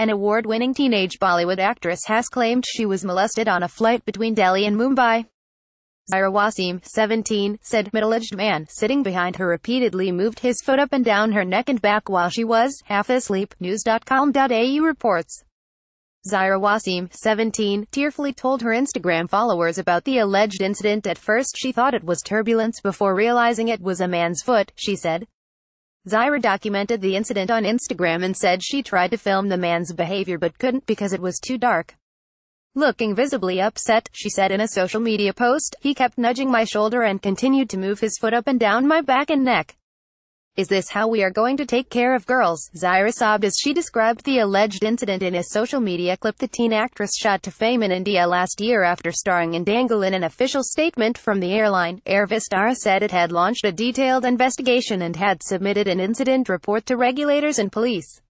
An award-winning teenage Bollywood actress has claimed she was molested on a flight between Delhi and Mumbai. Zaira Wasim, 17, said middle-aged man sitting behind her repeatedly moved his foot up and down her neck and back while she was half asleep, news.com.au reports. Zaira Wasim, 17, tearfully told her Instagram followers about the alleged incident. At first she thought it was turbulence before realizing it was a man's foot, she said. Zaira documented the incident on Instagram and said she tried to film the man's behavior but couldn't because it was too dark. Looking visibly upset, she said in a social media post, he kept nudging my shoulder and continued to move his foot up and down my back and neck. Is this how we are going to take care of girls? Zaira sobbed as she described the alleged incident in a social media clip the teen actress shot to fame in India last year after starring in Dangle in an official statement from the airline. Air Vistara said it had launched a detailed investigation and had submitted an incident report to regulators and police.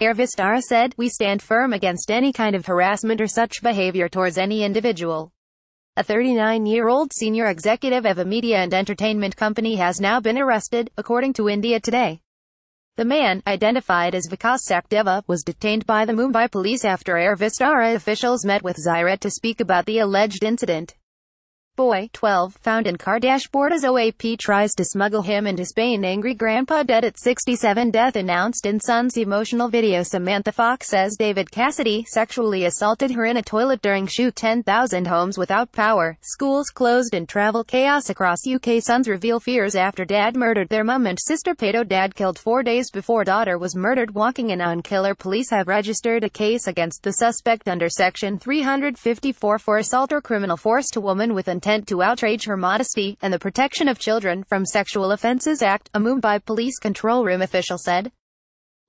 Air Vistara said, We stand firm against any kind of harassment or such behavior towards any individual. A 39-year-old senior executive of a media and entertainment company has now been arrested, according to India Today. The man, identified as Vikas Sakdeva, was detained by the Mumbai police after Air Vistara officials met with Zyret to speak about the alleged incident boy, 12, found in car dashboard as OAP tries to smuggle him into Spain. Angry grandpa dead at 67 death announced in son's emotional video. Samantha Fox says David Cassidy sexually assaulted her in a toilet during shoot 10,000 homes without power, schools closed and travel chaos across UK. Sons reveal fears after dad murdered their mum and sister. Pato dad killed four days before daughter was murdered walking in on killer. Police have registered a case against the suspect under section 354 for assault or criminal force to woman with intent intent to outrage her modesty, and the Protection of Children from Sexual Offences Act, a Mumbai police control room official said.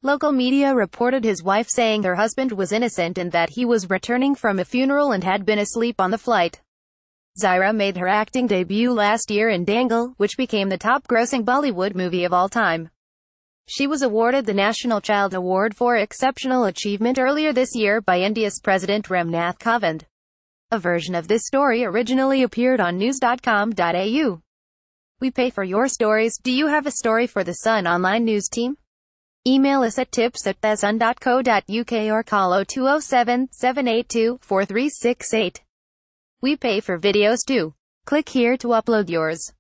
Local media reported his wife saying her husband was innocent and that he was returning from a funeral and had been asleep on the flight. Zaira made her acting debut last year in Dangle, which became the top-grossing Bollywood movie of all time. She was awarded the National Child Award for Exceptional Achievement earlier this year by India's President Ramnath Kovind. A version of this story originally appeared on news.com.au. We pay for your stories. Do you have a story for the Sun Online News Team? Email us at tips at thesun.co.uk or call 0207-782-4368. We pay for videos too. Click here to upload yours.